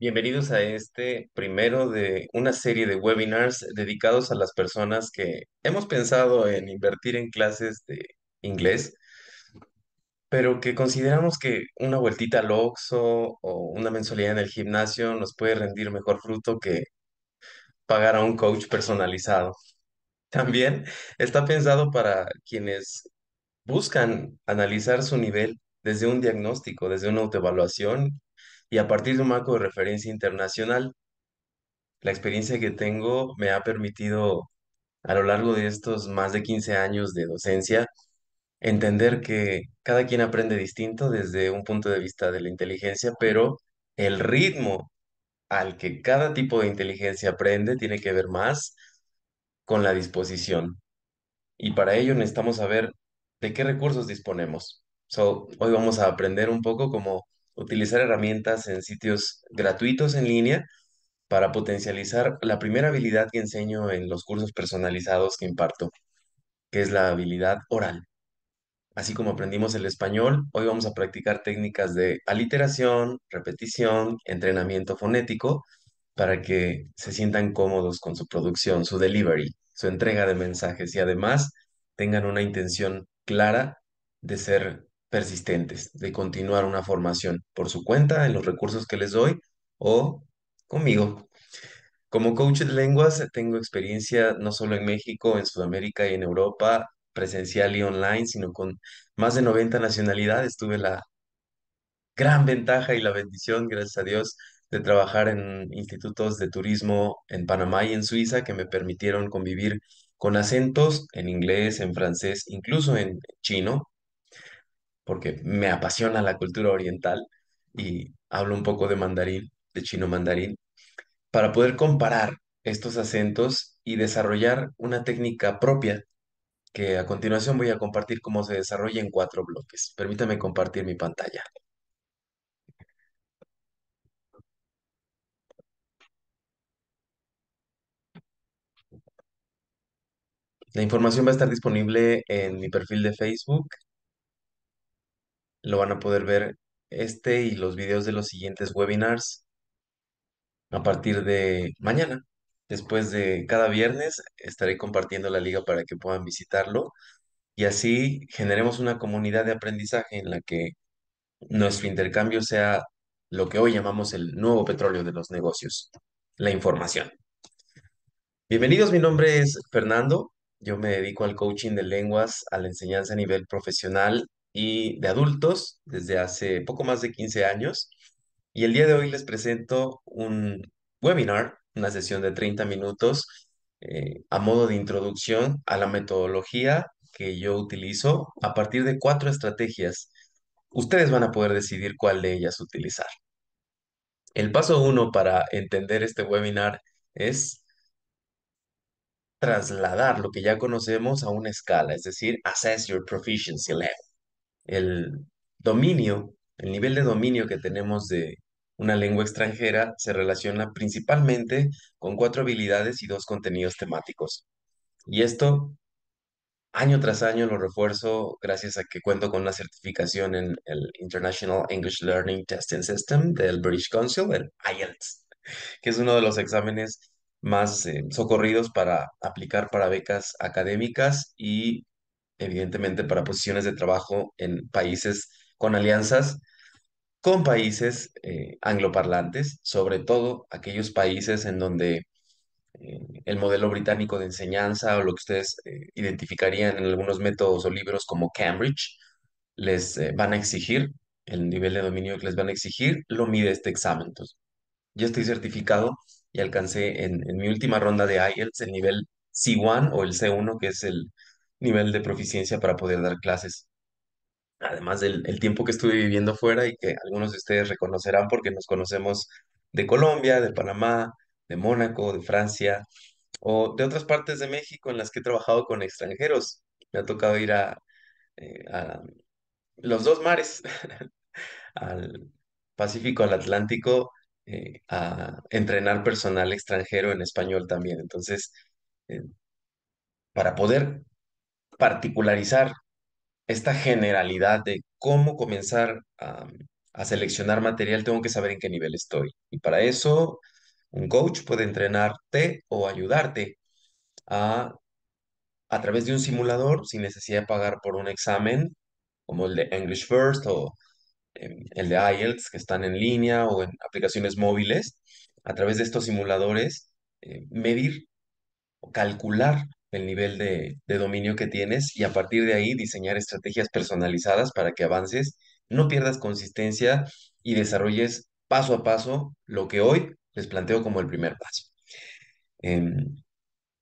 Bienvenidos a este primero de una serie de webinars dedicados a las personas que hemos pensado en invertir en clases de inglés, pero que consideramos que una vueltita al Oxxo o una mensualidad en el gimnasio nos puede rendir mejor fruto que pagar a un coach personalizado. También está pensado para quienes buscan analizar su nivel desde un diagnóstico, desde una autoevaluación y a partir de un marco de referencia internacional. La experiencia que tengo me ha permitido a lo largo de estos más de 15 años de docencia entender que cada quien aprende distinto desde un punto de vista de la inteligencia, pero el ritmo al que cada tipo de inteligencia aprende tiene que ver más con la disposición. Y para ello necesitamos saber de qué recursos disponemos. So, hoy vamos a aprender un poco como utilizar herramientas en sitios gratuitos en línea para potencializar la primera habilidad que enseño en los cursos personalizados que imparto, que es la habilidad oral. Así como aprendimos el español, hoy vamos a practicar técnicas de aliteración, repetición, entrenamiento fonético, para que se sientan cómodos con su producción, su delivery, su entrega de mensajes y además tengan una intención clara de ser persistentes, de continuar una formación por su cuenta, en los recursos que les doy o conmigo. Como coach de lenguas, tengo experiencia no solo en México, en Sudamérica y en Europa, presencial y online, sino con más de 90 nacionalidades. Tuve la gran ventaja y la bendición, gracias a Dios, de trabajar en institutos de turismo en Panamá y en Suiza que me permitieron convivir con acentos en inglés, en francés, incluso en chino, porque me apasiona la cultura oriental y hablo un poco de mandarín, de chino mandarín, para poder comparar estos acentos y desarrollar una técnica propia que a continuación voy a compartir cómo se desarrolla en cuatro bloques. Permítame compartir mi pantalla. La información va a estar disponible en mi perfil de Facebook lo van a poder ver este y los videos de los siguientes webinars a partir de mañana. Después de cada viernes estaré compartiendo la liga para que puedan visitarlo y así generemos una comunidad de aprendizaje en la que nuestro intercambio sea lo que hoy llamamos el nuevo petróleo de los negocios, la información. Bienvenidos, mi nombre es Fernando, yo me dedico al coaching de lenguas, a la enseñanza a nivel profesional y de adultos desde hace poco más de 15 años. Y el día de hoy les presento un webinar, una sesión de 30 minutos eh, a modo de introducción a la metodología que yo utilizo a partir de cuatro estrategias. Ustedes van a poder decidir cuál de ellas utilizar. El paso uno para entender este webinar es trasladar lo que ya conocemos a una escala, es decir, assess your proficiency level el dominio, el nivel de dominio que tenemos de una lengua extranjera se relaciona principalmente con cuatro habilidades y dos contenidos temáticos. Y esto año tras año lo refuerzo gracias a que cuento con una certificación en el International English Learning Testing System del British Council, el IELTS, que es uno de los exámenes más eh, socorridos para aplicar para becas académicas y evidentemente para posiciones de trabajo en países con alianzas con países eh, angloparlantes, sobre todo aquellos países en donde eh, el modelo británico de enseñanza o lo que ustedes eh, identificarían en algunos métodos o libros como Cambridge, les van a exigir el nivel de dominio que les van a exigir, lo mide este examen. Entonces, yo estoy certificado y alcancé en mi última ronda de IELTS el nivel C1 o el C1, que es el, nivel de proficiencia para poder dar clases. Además del tiempo que estuve viviendo fuera y que algunos de ustedes reconocerán porque nos conocemos de Colombia, de Panamá, de Mónaco, de Francia o de otras partes de México en las que he trabajado con extranjeros. Me ha tocado ir a, eh, a los dos mares, al Pacífico, al Atlántico, eh, a entrenar personal extranjero en español también. Entonces, eh, para poder particularizar esta generalidad de cómo comenzar a, seleccionar material, tengo que saber en qué nivel estoy. Y para eso, un coach puede entrenarte o ayudarte a, a través de un simulador sin necesidad de pagar por un examen como el de English First o em, el de IELTS que están en línea o en aplicaciones móviles. A través de estos simuladores, eh, medir o calcular el nivel de, dominio que tienes y a partir de ahí diseñar estrategias personalizadas para que avances, no pierdas consistencia y desarrolles paso a paso lo que hoy les planteo como el primer paso. Em,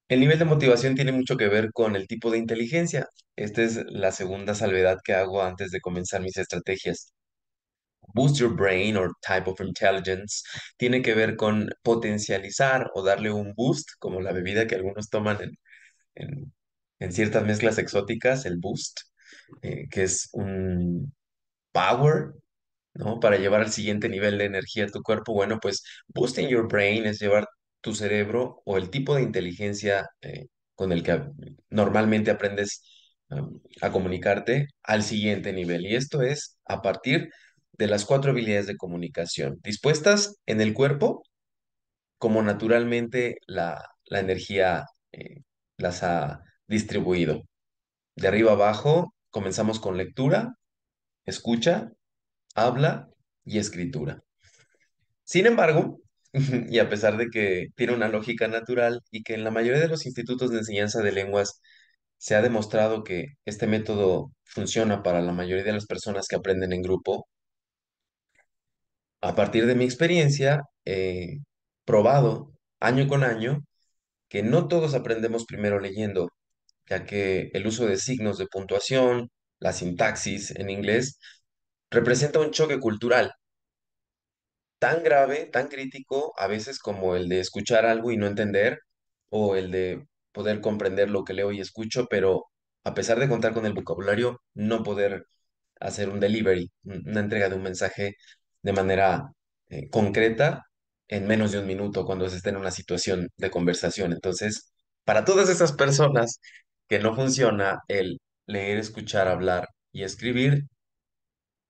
el nivel de motivación tiene mucho que ver con el tipo de inteligencia. Esta es la segunda salvedad que hago antes de comenzar mis estrategias. Boost your brain or type of intelligence tiene que ver con potencializar o darle un boost, como la bebida que algunos toman en, en, ciertas mezclas exóticas, el boost, eh, que es un power, ¿no? Para llevar al siguiente nivel de energía a tu cuerpo. Bueno, pues boosting your brain es llevar tu cerebro o el tipo de inteligencia eh, con el que normalmente aprendes a comunicarte al siguiente nivel. Y esto es a partir de las cuatro habilidades de comunicación dispuestas en el cuerpo como naturalmente la, la energía eh, las ha distribuido. De arriba abajo, comenzamos con lectura, escucha, habla y escritura. Sin embargo, y a pesar de que tiene una lógica natural y que en la mayoría de los institutos de enseñanza de lenguas se ha demostrado que este método funciona para la mayoría de las personas que aprenden en grupo, a partir de mi experiencia, probado año con año que no todos aprendemos primero leyendo, ya que el uso de signos de puntuación, la sintaxis en inglés, representa un choque cultural tan grave, tan crítico, a veces como el de escuchar algo y no entender, o el de poder comprender lo que leo y escucho, pero a pesar de contar con el vocabulario, no poder hacer un delivery, una entrega de un mensaje de manera eh, concreta en menos de un minuto cuando se esté en una situación de conversación. Entonces, para todas esas personas que no funciona el leer, escuchar, hablar y escribir,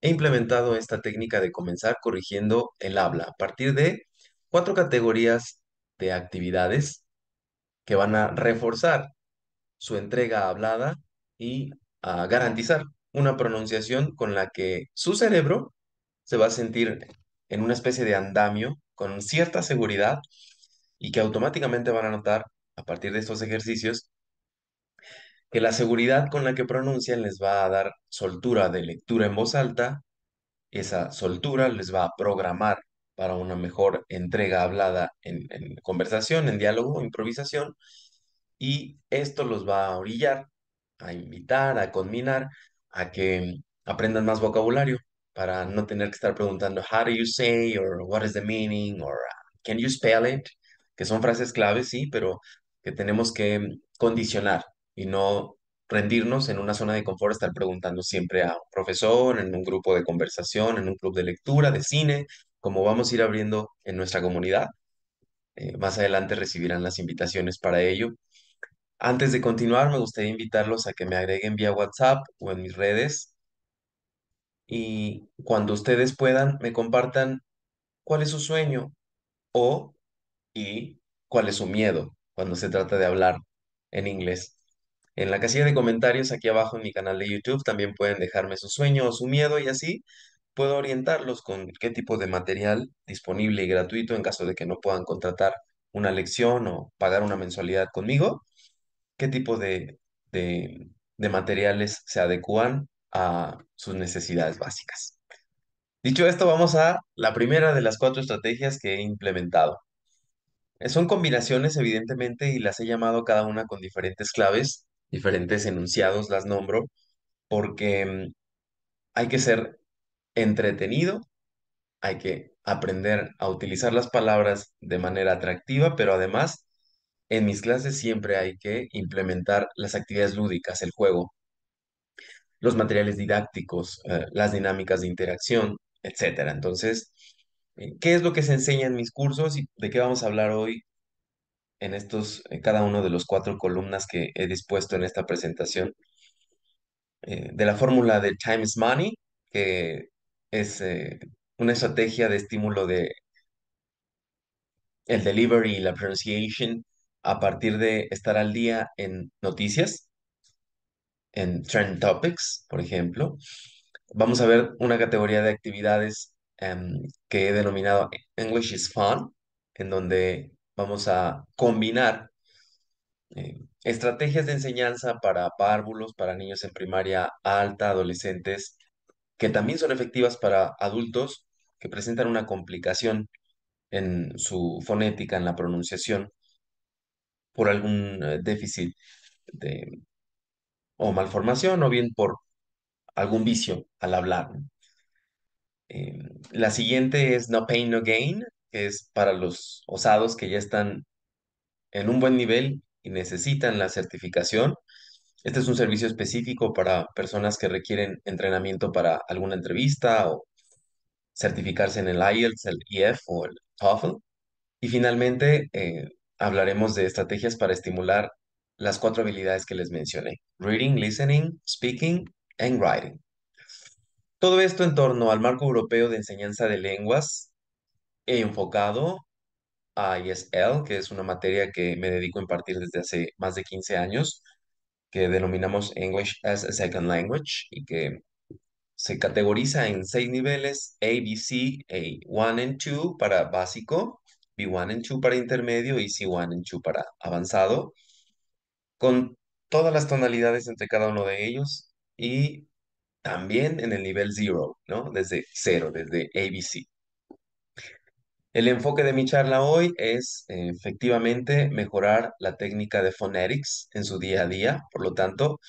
he implementado esta técnica de comenzar corrigiendo el habla a partir de cuatro categorías de actividades que van a reforzar su entrega hablada y a garantizar una pronunciación con la que su cerebro se va a sentir en una especie de andamio con cierta seguridad y que automáticamente van a notar a partir de estos ejercicios que la seguridad con la que pronuncian les va a dar soltura de lectura en voz alta, esa soltura les va a programar para una mejor entrega hablada en, conversación, en diálogo, improvisación, y esto los va a orillar, a invitar, a conminar, a que aprendan más vocabulario, para no tener que estar preguntando how do you say or what is the meaning or uh, can you spell it, que son frases claves, sí, pero que tenemos que condicionar y no rendirnos en una zona de confort, estar preguntando siempre a un profesor, en un grupo de conversación, en un club de lectura, de cine, como vamos a ir abriendo en nuestra comunidad. Eh, más adelante recibirán las invitaciones para ello. Antes de continuar, me gustaría invitarlos a que me agreguen vía WhatsApp o en mis redes y cuando ustedes puedan me compartan cuál es su sueño o y cuál es su miedo cuando se trata de hablar en inglés. En la casilla de comentarios aquí abajo en mi canal de YouTube también pueden dejarme su sueño o su miedo y así puedo orientarlos con qué tipo de material disponible y gratuito en caso de que no puedan contratar una lección o pagar una mensualidad conmigo, qué tipo de, de materiales se adecúan a sus necesidades básicas. Dicho esto, vamos a la primera de las cuatro estrategias que he implementado. Son combinaciones, evidentemente, y las he llamado cada una con diferentes claves, diferentes enunciados, las nombro, porque mm, hay que ser entretenido, hay que aprender a utilizar las palabras de manera atractiva, pero además en mis clases siempre hay que implementar las actividades lúdicas, el juego, los materiales didácticos, eh, las dinámicas de interacción, etcétera. Entonces, eh, ¿qué es lo que se enseña en mis cursos y de qué vamos a hablar hoy en estos, eh, cada uno de los cuatro columnas que he dispuesto en esta presentación? de la fórmula de Time is Money, que es una estrategia de estímulo de el delivery y la pronunciation a partir de estar al día en noticias, en Trend Topics, por ejemplo, vamos a ver una categoría de actividades em, que he denominado English is Fun, en donde vamos a combinar eh, estrategias de enseñanza para párvulos, para niños en primaria alta, adolescentes, que también son efectivas para adultos que presentan una complicación en su fonética, en la pronunciación, por algún eh, déficit de, o malformación o bien por algún vicio al hablar. Eh, la siguiente es No Pain, No Gain, que es para los osados que ya están en un buen nivel y necesitan la certificación. Este es un servicio específico para personas que requieren entrenamiento para alguna entrevista o certificarse en el IELTS, el EF o el TOEFL. Y finalmente eh, hablaremos de estrategias para estimular las cuatro habilidades que les mencioné. Reading, listening, speaking and writing. Todo esto en torno al marco europeo de enseñanza de lenguas enfocado a ESL, que es una materia que me dedico a impartir desde hace más de 15 años, que denominamos English as a Second Language y que se categoriza en seis niveles, A, B, C, A1 and 2 para básico, B1 and 2 para intermedio y C1 and 2 para avanzado con todas las tonalidades entre cada uno de ellos y también en el nivel 0, ¿no? Desde cero, desde ABC. El enfoque de mi charla hoy es eh, efectivamente mejorar la técnica de phonetics en su día a día. Por lo tanto,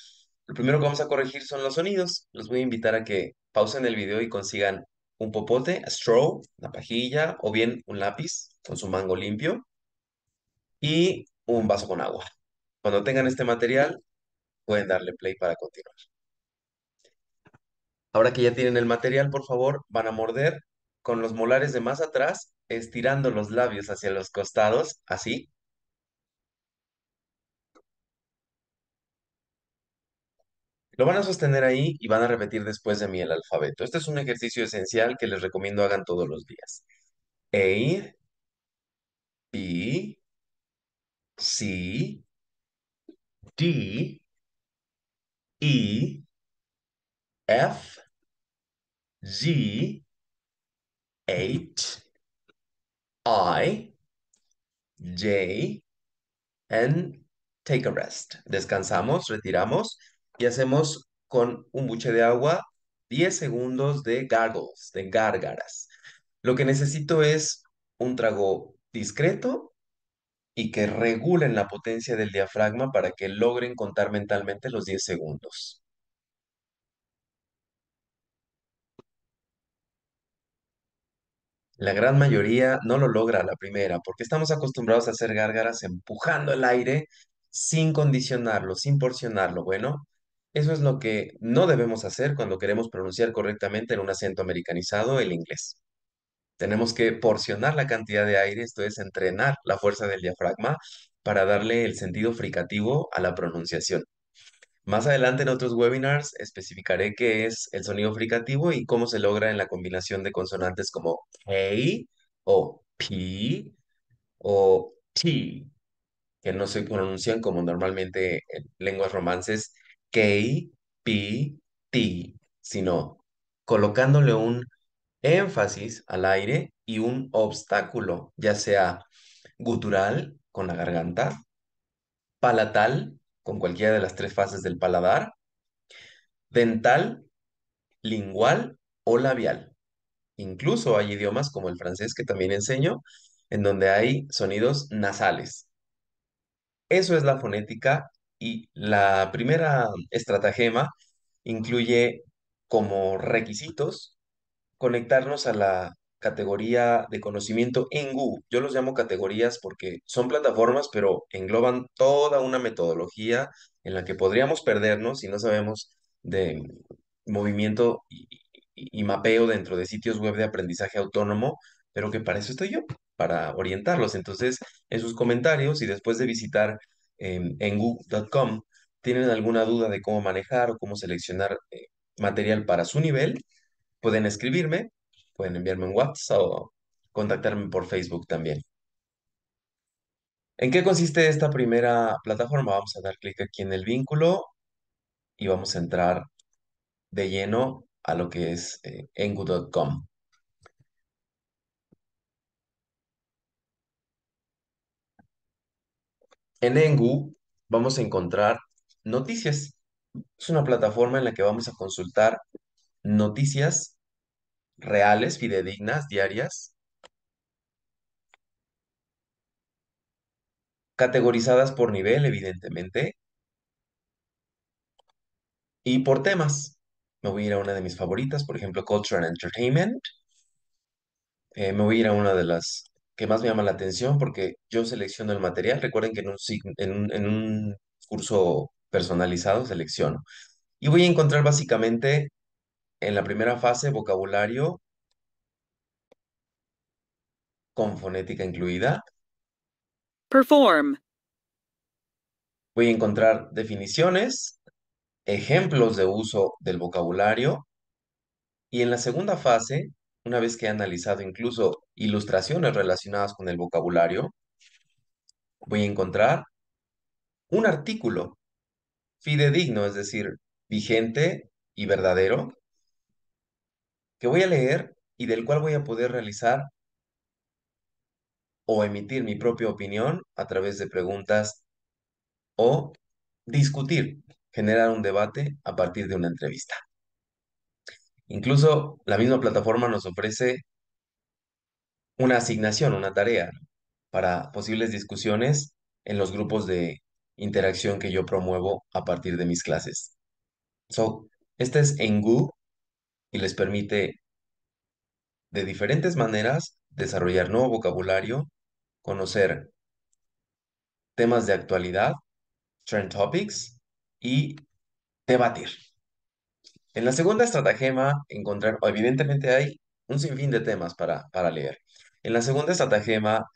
lo primero que vamos a corregir son los sonidos. Los voy a invitar a que pausen el video y consigan un popote, a straw, una pajilla o bien un lápiz con su mango limpio y un vaso con agua. Cuando tengan este material, pueden darle play para continuar. Ahora que ya tienen el material, por favor, van a morder con los molares de más atrás, estirando los labios hacia los costados, así. Lo van a sostener ahí y van a repetir después de mí el alfabeto. Este es un ejercicio esencial que les recomiendo hagan todos los días. A, B, C, D, E, F, Z, H, I, J, and take a rest. Descansamos, retiramos y hacemos con un buche de agua 10 segundos de gargles, de gárgaras. Lo que necesito es un trago discreto y que regulen la potencia del diafragma para que logren contar mentalmente los 10 segundos. La gran mayoría no lo logra la primera, porque estamos acostumbrados a hacer gárgaras empujando el aire sin condicionarlo, sin porcionarlo. Bueno, eso es lo que no debemos hacer cuando queremos pronunciar correctamente en un acento americanizado el inglés. Tenemos que porcionar la cantidad de aire, esto es entrenar la fuerza del diafragma para darle el sentido fricativo a la pronunciación. Más adelante en otros webinars especificaré qué es el sonido fricativo y cómo se logra en la combinación de consonantes como hey o p o t, que no se pronuncian como normalmente en lenguas romances k, p, t, sino colocándole un énfasis al aire y un obstáculo, ya sea gutural con la garganta, palatal con cualquiera de las tres fases del paladar, dental, lingual o labial. Incluso hay idiomas como el francés que también enseño, en donde hay sonidos nasales. Eso es la fonética y la primera estratagema incluye como requisitos conectarnos a la categoría de conocimiento en Google. Yo los llamo categorías porque son plataformas, pero engloban toda una metodología en la que podríamos perdernos si no sabemos de movimiento y, mapeo dentro de sitios web de aprendizaje autónomo, pero que para eso estoy yo, para orientarlos. Entonces, en sus comentarios y después de visitar em, en google.com, tienen alguna duda de cómo manejar o cómo seleccionar eh, material para su nivel, pueden escribirme, pueden enviarme un WhatsApp o contactarme por Facebook también. ¿En qué consiste esta primera plataforma? Vamos a dar clic aquí en el vínculo y vamos a entrar de lleno a lo que es eh, engu.com. En Engu vamos a encontrar noticias. Es una plataforma en la que vamos a consultar noticias reales, fidedignas, diarias, categorizadas por nivel, evidentemente, y por temas. Me voy a ir a una de mis favoritas, por ejemplo, Culture and Entertainment. Eh, me voy a ir a una de las que más me llama la atención porque yo selecciono el material. Recuerden que en un, en un, en un curso personalizado selecciono. Y voy a encontrar básicamente en la primera fase, vocabulario con fonética incluida. Perform. Voy a encontrar definiciones, ejemplos de uso del vocabulario. Y en la segunda fase, una vez que he analizado incluso ilustraciones relacionadas con el vocabulario, voy a encontrar un artículo fidedigno, es decir, vigente y verdadero, que voy a leer y del cual voy a poder realizar o emitir mi propia opinión a través de preguntas o discutir, generar un debate a partir de una entrevista. Incluso la misma plataforma nos ofrece una asignación, una tarea para posibles discusiones en los grupos de interacción que yo promuevo a partir de mis clases. So, este es Google y les permite de diferentes maneras desarrollar nuevo vocabulario, conocer temas de actualidad, trend topics y debatir. En la segunda estratagema encontrar, evidentemente hay un sinfín de temas para, para leer. En la segunda estratagema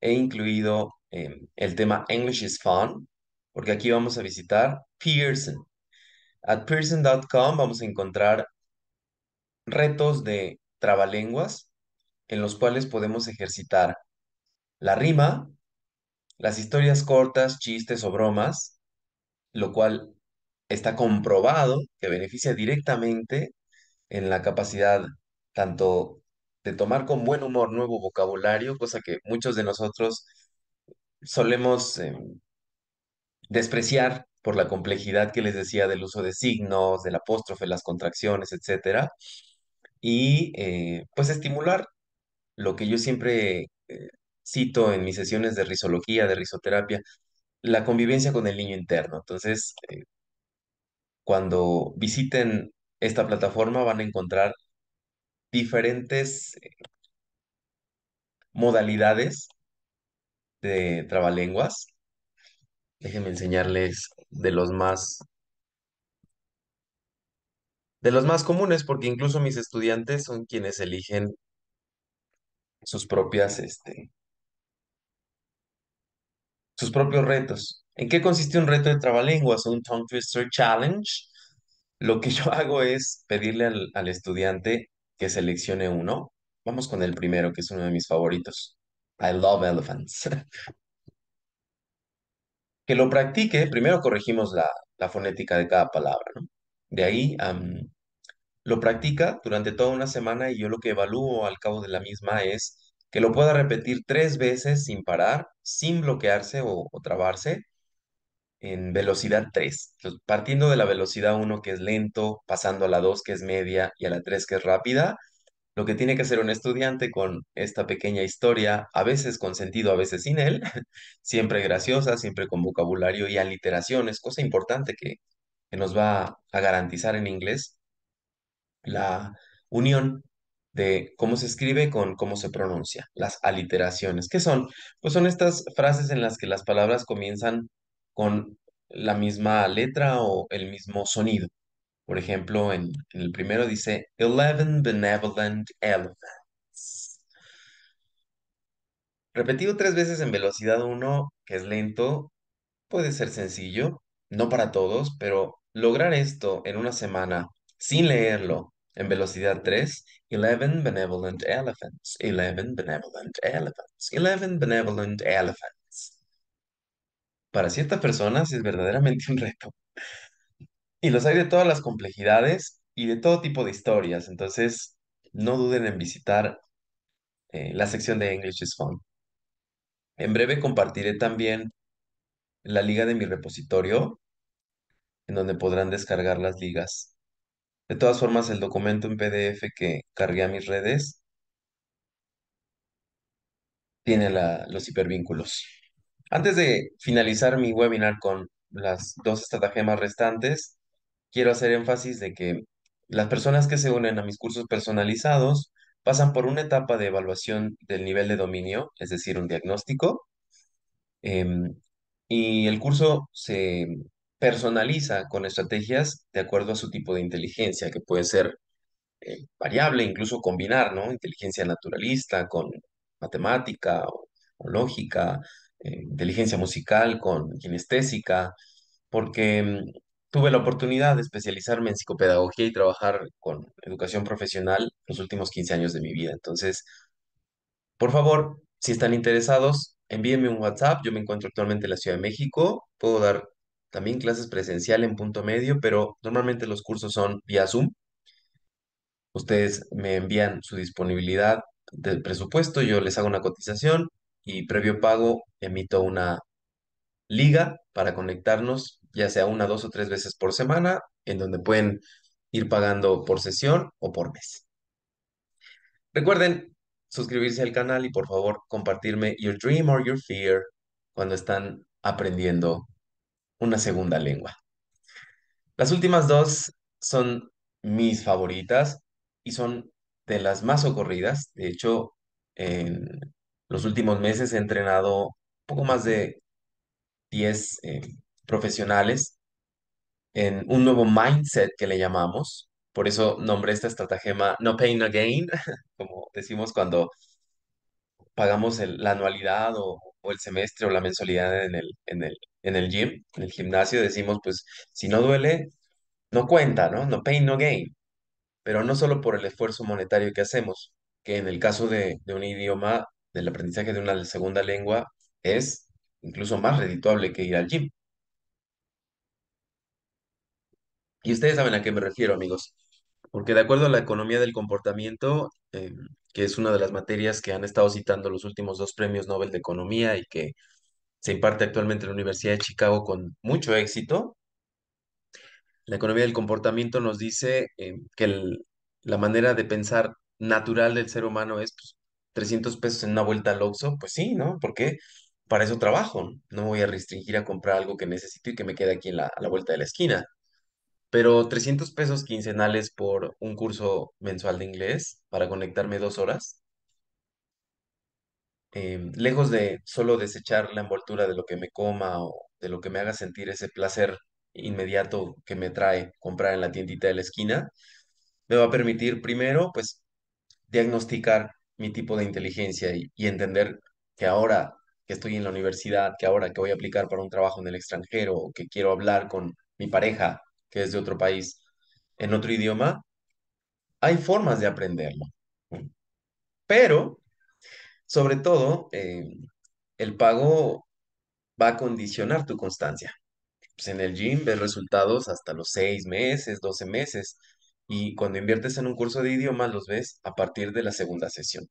he incluido em, el tema English is Fun, porque aquí vamos a visitar Pearson. At pearson.com vamos a encontrar retos de trabalenguas en los cuales podemos ejercitar la rima, las historias cortas, chistes o bromas, lo cual está comprobado que beneficia directamente en la capacidad tanto de tomar con buen humor nuevo vocabulario, cosa que muchos de nosotros solemos eh, despreciar por la complejidad que les decía del uso de signos, del apóstrofe, las contracciones, etcétera, y eh, pues estimular lo que yo siempre eh, cito en mis sesiones de risología, de risoterapia, la convivencia con el niño interno. Entonces, eh, cuando visiten esta plataforma van a encontrar diferentes modalidades de trabalenguas. Déjenme enseñarles de los más de los más comunes, porque incluso mis estudiantes son quienes eligen sus propias, este, sus propios retos. ¿En qué consiste un reto de trabalenguas o un tongue twister challenge? Lo que yo hago es pedirle al, estudiante que seleccione uno. Vamos con el primero, que es uno de mis favoritos. I love elephants. que lo practique, primero corregimos la, la fonética de cada palabra, ¿no? De ahí lo practica durante toda una semana y yo lo que evalúo al cabo de la misma es que lo pueda repetir tres veces sin parar, sin bloquearse o, trabarse en velocidad 3, partiendo de la velocidad 1 que es lento, pasando a la dos que es media y a la tres que es rápida, lo que tiene que hacer un estudiante con esta pequeña historia, a veces con sentido, a veces sin él, siempre graciosa, siempre con vocabulario y aliteraciones, cosa importante que que nos va a garantizar en inglés la unión de cómo se escribe con cómo se pronuncia, las aliteraciones. ¿Qué son? Pues son estas frases en las que las palabras comienzan con la misma letra o el mismo sonido. Por ejemplo, en, el primero dice Eleven Benevolent Elephants. Repetido tres veces en velocidad 1, que es lento, puede ser sencillo, no para todos, pero Lograr esto en una semana sin leerlo en velocidad 3, 11 benevolent elephants, 11 benevolent elephants, 11 benevolent elephants. Para ciertas personas es verdaderamente un reto. Y los hay de todas las complejidades y de todo tipo de historias. Entonces, no duden en visitar eh, la sección de English is Fun. En breve compartiré también la liga de mi repositorio donde podrán descargar las ligas. De todas formas, el documento en PDF que cargué a mis redes tiene los hipervínculos. Antes de finalizar mi webinar con las dos estratagemas restantes, quiero hacer énfasis de que las personas que se unen a mis cursos personalizados pasan por una etapa de evaluación del nivel de dominio, es decir, un diagnóstico. Em, y el curso se personaliza con estrategias de acuerdo a su tipo de inteligencia, que puede ser eh, variable, incluso combinar, ¿no? Inteligencia naturalista con matemática o, lógica, eh, inteligencia musical con kinestésica, porque mm, tuve la oportunidad de especializarme en psicopedagogía y trabajar con educación profesional los últimos 15 años de mi vida. Entonces, por favor, si están interesados, envíenme un WhatsApp. Yo me encuentro actualmente en la Ciudad de México. Puedo dar también clases presencial en punto medio, pero normalmente los cursos son vía Zoom. Ustedes me envían su disponibilidad del presupuesto, yo les hago una cotización y previo pago emito una liga para conectarnos, ya sea una, dos o tres veces por semana, en donde pueden ir pagando por sesión o por mes. Recuerden suscribirse al canal y por favor compartirme Your Dream or Your Fear cuando están aprendiendo una segunda lengua. Las últimas dos son mis favoritas y son de las más ocurridas. De hecho, en los últimos meses he entrenado poco más de 10 eh, profesionales en un nuevo mindset que le llamamos. Por eso nombré esta estratagema No Pain, No Gain, como decimos cuando pagamos la anualidad o, o, el semestre o la mensualidad en el, en el en el gym, en el gimnasio, decimos, pues si no duele, no cuenta, ¿no? No pain, no gain. Pero no solo por el esfuerzo monetario que hacemos, que en el caso de, un idioma, del aprendizaje de una segunda lengua, es incluso más redituable que ir al gym. Y ustedes saben a qué me refiero, amigos, porque de acuerdo a la economía del comportamiento, eh, que es una de las materias que han estado citando los últimos dos premios Nobel de Economía y que se imparte actualmente en la Universidad de Chicago con mucho éxito. La economía del comportamiento nos dice eh, que la manera de pensar natural del ser humano es pues, 300 pesos en una vuelta al Oxxo, pues sí, ¿no? Porque para eso trabajo, no me voy a restringir a comprar algo que necesito y que me quede aquí en a la vuelta de la esquina. Pero 300 pesos quincenales por un curso mensual de inglés para conectarme dos horas, Em, lejos de solo desechar la envoltura de lo que me coma o de lo que me haga sentir ese placer inmediato que me trae comprar en la tiendita de la esquina, me va a permitir primero, pues, diagnosticar mi tipo de inteligencia y, y entender que ahora que estoy en la universidad, que ahora que voy a aplicar para un trabajo en el extranjero, o que quiero hablar con mi pareja, que es de otro país, en otro idioma, hay formas de aprenderlo. Pero sobre todo, eh, el pago va a condicionar tu constancia. Pues, en el gym ves resultados hasta los seis meses, 12 meses, y cuando inviertes en un curso de idiomas los ves a partir de la segunda sesión.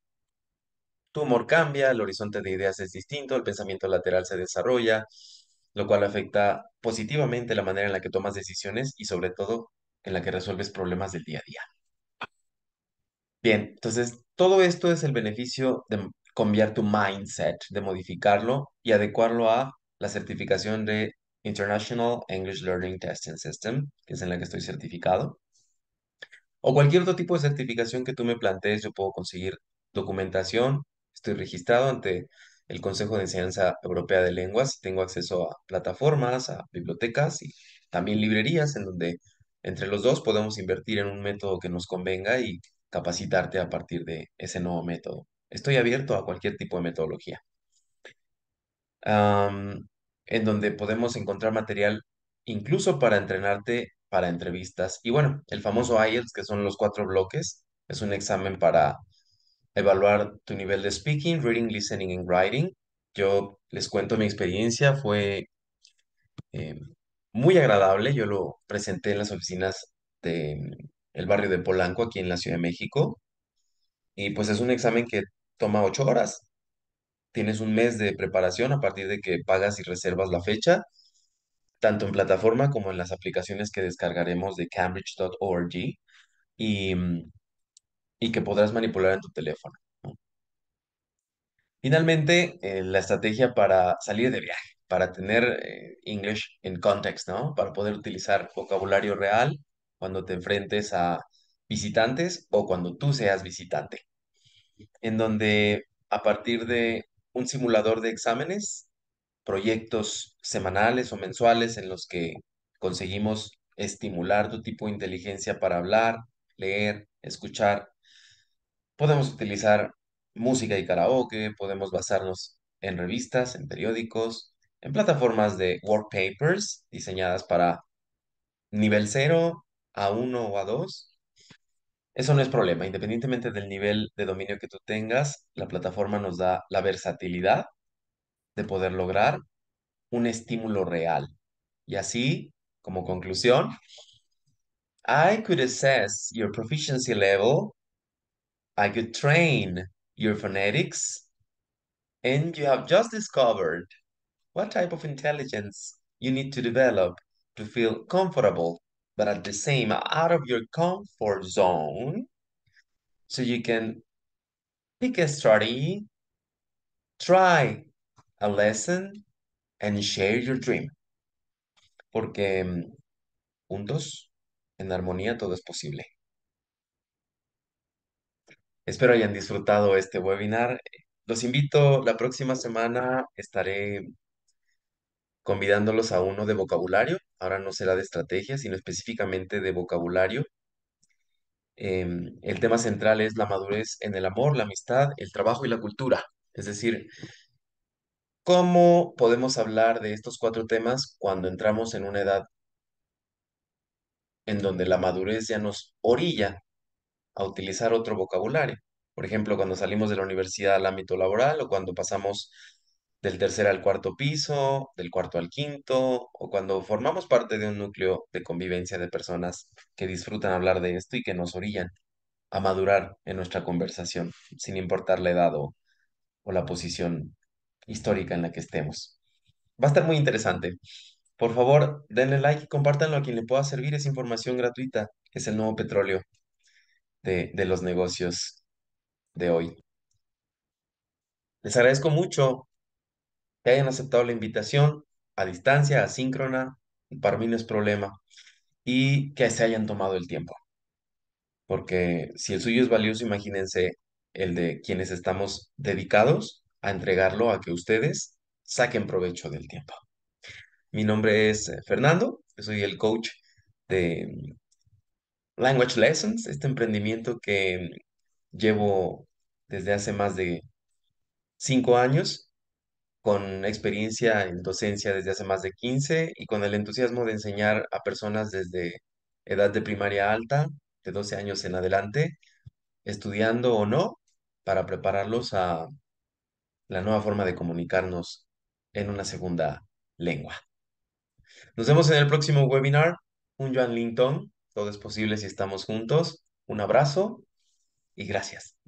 Tu humor cambia, el horizonte de ideas es distinto, el pensamiento lateral se desarrolla, lo cual afecta positivamente la manera en la que tomas decisiones y sobre todo en la que resuelves problemas del día a día. Bien, entonces todo esto es el beneficio de cambiar tu mindset, de modificarlo y adecuarlo a la certificación de International English Learning Testing System, que es en la que estoy certificado. O cualquier otro tipo de certificación que tú me plantees, yo puedo conseguir documentación. Estoy registrado ante el Consejo de Enseñanza Europea de Lenguas. Tengo acceso a plataformas, a bibliotecas y también librerías en donde entre los dos podemos invertir en un método que nos convenga y capacitarte a partir de ese nuevo método. Estoy abierto a cualquier tipo de metodología, en donde podemos encontrar material incluso para entrenarte para entrevistas. Y bueno, el famoso IELTS, que son los cuatro bloques, es un examen para evaluar tu nivel de speaking, reading, listening and writing. Yo les cuento mi experiencia, fue eh, muy agradable. Yo lo presenté en las oficinas de, barrio de Polanco, aquí en la Ciudad de México. Y pues es un examen que toma ocho horas. Tienes un mes de preparación a partir de que pagas y reservas la fecha, tanto en plataforma como en las aplicaciones que descargaremos de cambridge.org y, y que podrás manipular en tu teléfono. Finalmente, eh, la estrategia para salir de viaje, para tener eh, English in context, ¿no? Para poder utilizar vocabulario real cuando te enfrentes a visitantes o cuando tú seas visitante en donde a partir de un simulador de exámenes, proyectos semanales o mensuales en los que conseguimos estimular tu tipo de inteligencia para hablar, leer, escuchar. Podemos utilizar música y karaoke, podemos basarnos en revistas, en periódicos, en plataformas de work papers diseñadas para nivel 0 a 1 o a 2 eso no es problema, independientemente del nivel de dominio que tú tengas, la plataforma nos da la versatilidad de poder lograr un estímulo real. Y así, como conclusión, I could assess your proficiency level, I could train your phonetics, and you have just discovered what type of intelligence you need to develop to feel comfortable but at the same, out of your comfort zone. So you can pick a study try a lesson, and share your dream. Porque mm, juntos, en armonía, todo es posible. Espero hayan disfrutado este webinar. Los invito, la próxima semana estaré convidándolos a uno de vocabulario, ahora no será de estrategia, sino específicamente de vocabulario. Em, el tema central es la madurez en el amor, la amistad, el trabajo y la cultura. Es decir, ¿cómo podemos hablar de estos cuatro temas cuando entramos en una edad en donde la madurez ya nos orilla a utilizar otro vocabulario? Por ejemplo, cuando salimos de la universidad al ámbito laboral o cuando pasamos del tercer al cuarto piso, del cuarto al quinto, o cuando formamos parte de un núcleo de convivencia de personas que disfrutan hablar de esto y que nos orillan a madurar en nuestra conversación, sin importar la edad o, la posición histórica en la que estemos. Va a estar muy interesante. Por favor, denle like y compártanlo a quien le pueda servir. esa información gratuita. Es el nuevo petróleo de, de los negocios de hoy. Les agradezco mucho que hayan aceptado la invitación a distancia, asíncrona, para mí no es problema, y que se hayan tomado el tiempo. Porque si el suyo es valioso, imagínense el de quienes estamos dedicados a entregarlo a que ustedes saquen provecho del tiempo. Mi nombre es eh, Fernando, soy el coach de mm, Language Lessons, este emprendimiento que llevo desde hace más de cinco años con experiencia en docencia desde hace más de 15 y con el entusiasmo de enseñar a personas desde edad de primaria alta, de 12 años en adelante, estudiando o no, para prepararlos a la nueva forma de comunicarnos en una segunda lengua. Nos vemos en el próximo webinar. Un Joan Linton, todo es posible si estamos juntos. Un abrazo y gracias.